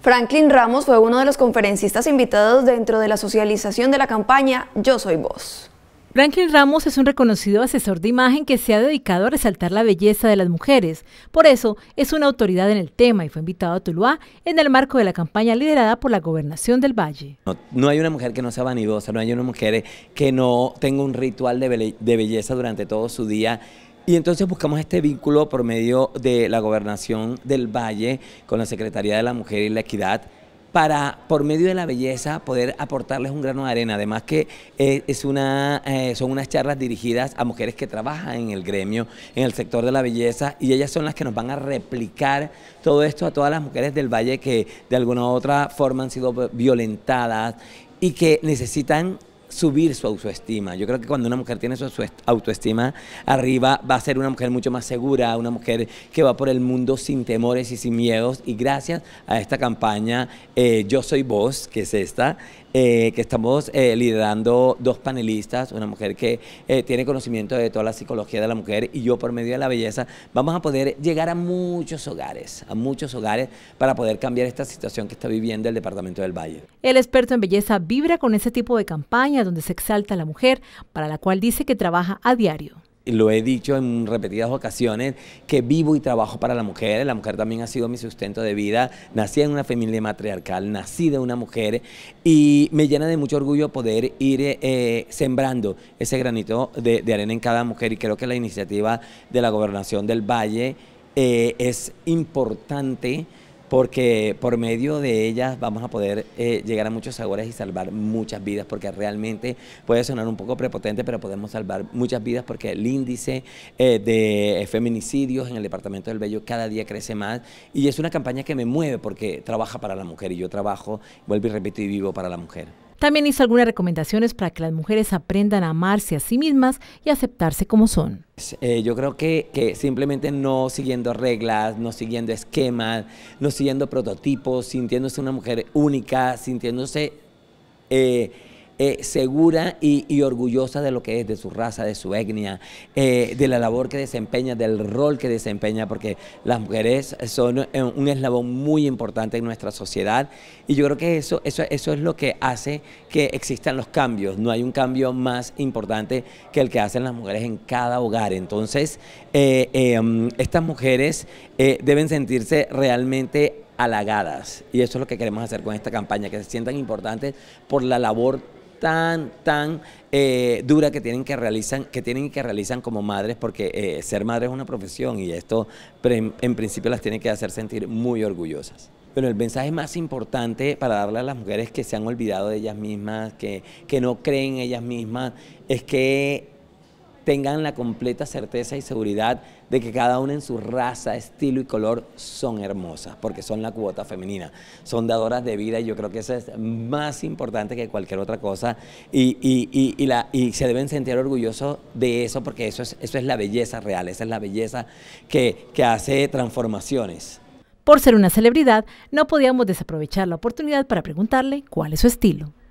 Franklin Ramos fue uno de los conferencistas invitados dentro de la socialización de la campaña Yo Soy Vos. Franklin Ramos es un reconocido asesor de imagen que se ha dedicado a resaltar la belleza de las mujeres. Por eso es una autoridad en el tema y fue invitado a Tuluá en el marco de la campaña liderada por la gobernación del Valle. No, hay una mujer que no sea vanidosa, no hay una mujer que no tenga un ritual de belleza durante todo su día y entonces buscamos este vínculo por medio de la gobernación del Valle con la Secretaría de la Mujer y la Equidad para, por medio de la belleza, poder aportarles un grano de arena. Además que eh, es una, eh, son unas charlas dirigidas a mujeres que trabajan en el gremio, en el sector de la belleza, y ellas son las que nos van a replicar todo esto a todas las mujeres del Valle que de alguna u otra forma han sido violentadas y que necesitan subir su autoestima. Yo creo que cuando una mujer tiene su autoestima arriba, va a ser una mujer mucho más segura, una mujer que va por el mundo sin temores y sin miedos. Y gracias a esta campaña, eh, Yo Soy Vos, que es esta, eh, que estamos eh, liderando dos panelistas, una mujer que eh, tiene conocimiento de toda la psicología de la mujer y yo por medio de la belleza, vamos a poder llegar a muchos hogares, a muchos hogares para poder cambiar esta situación que está viviendo el Departamento del Valle. El experto en belleza vibra con ese tipo de campaña donde se exalta a la mujer, para la cual dice que trabaja a diario lo he dicho en repetidas ocasiones, que vivo y trabajo para la mujer. La mujer también ha sido mi sustento de vida. Nací en una familia matriarcal, nací de una mujer y me llena de mucho orgullo poder ir eh, sembrando ese granito de, arena en cada mujer y creo que la iniciativa de la gobernación del Valle eh, es importante porque por medio de ellas vamos a poder eh, llegar a muchos sabores y salvar muchas vidas, porque realmente puede sonar un poco prepotente, pero podemos salvar muchas vidas porque el índice eh, de feminicidios en el departamento del Bello cada día crece más y es una campaña que me mueve porque trabaja para la mujer y yo trabajo, vuelvo y repito, y vivo para la mujer. También hizo algunas recomendaciones para que las mujeres aprendan a amarse a sí mismas y aceptarse como son. Eh, yo creo que, simplemente no siguiendo reglas, no siguiendo esquemas, no siguiendo prototipos, sintiéndose una mujer única, sintiéndose... Eh, eh, segura y, orgullosa de lo que es, de su raza, de su etnia, eh, de la labor que desempeña, del rol que desempeña, porque las mujeres son eh, un eslabón muy importante en nuestra sociedad y yo creo que eso, eso, eso es lo que hace que existan los cambios. No hay un cambio más importante que el que hacen las mujeres en cada hogar. Entonces, em, estas mujeres deben sentirse realmente halagadas y eso es lo que queremos hacer con esta campaña, que se sientan importantes por la labor tan, tan eh, dura que tienen que realizar que tienen que realizan como madres, porque eh, ser madre es una profesión y esto en principio las tiene que hacer sentir muy orgullosas. Bueno, el mensaje más importante para darle a las mujeres que se han olvidado de ellas mismas, que, que no creen en ellas mismas, es que tengan la completa certeza y seguridad de que cada una en su raza, estilo y color son hermosas, porque son la cuota femenina, son dadoras de vida y yo creo que eso es más importante que cualquier otra cosa y, se deben sentir orgullosos de eso porque eso es, eso es la belleza real, esa es la belleza que hace transformaciones. Por ser una celebridad, no podíamos desaprovechar la oportunidad para preguntarle cuál es su estilo.